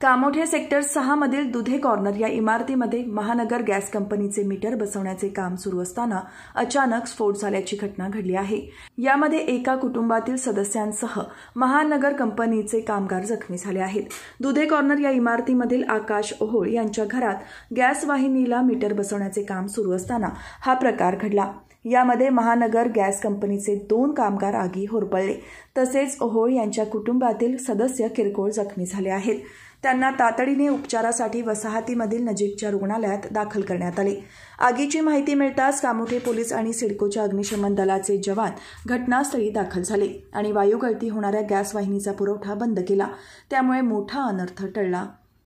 कामोठे sector सहामधील दुधे corner या इमारतीमध्ये महानगर गॅस कंपनीचे मीटर बसवण्याचे काम सुरू असताना अचानक स्फोट झाल्याची घटना घडली आहे यामध्ये एका कुटुंबातील सदस्यांसह महानगर कंपनीचे कामगार जखमी झाले आहेत दुधे कॉर्नर या इमारतीमधील आकाश ओहोळ यांच्या घरात गॅस वाहिनीला मीटर बसवण्याचे काम सुरू असताना हा प्रकार घडला यामध्ये महानगर गॅस कंपनीचे दोन कामगार आगी होरपळले तसेच ओहोळ यांच्या कुटुंबातील सदस्य किरकोळ जखमी झाले आहेत त्यांना तातडीने उपचारासाठी वसाहतीमधील नजीकच्या रुग्णालयात दाखल करण्यात आले आगीची माहिती मिळताच कामोठे पोलीस आणि सिडकोच्या अग्निशमन दलाचे जवान घटनास्थळी दाखल झाले आणि वायू गळती होणाऱ्या गॅस वाहिनीचा पुरवठा बंद केला त्यामुळे मोठा अनर्थ टळला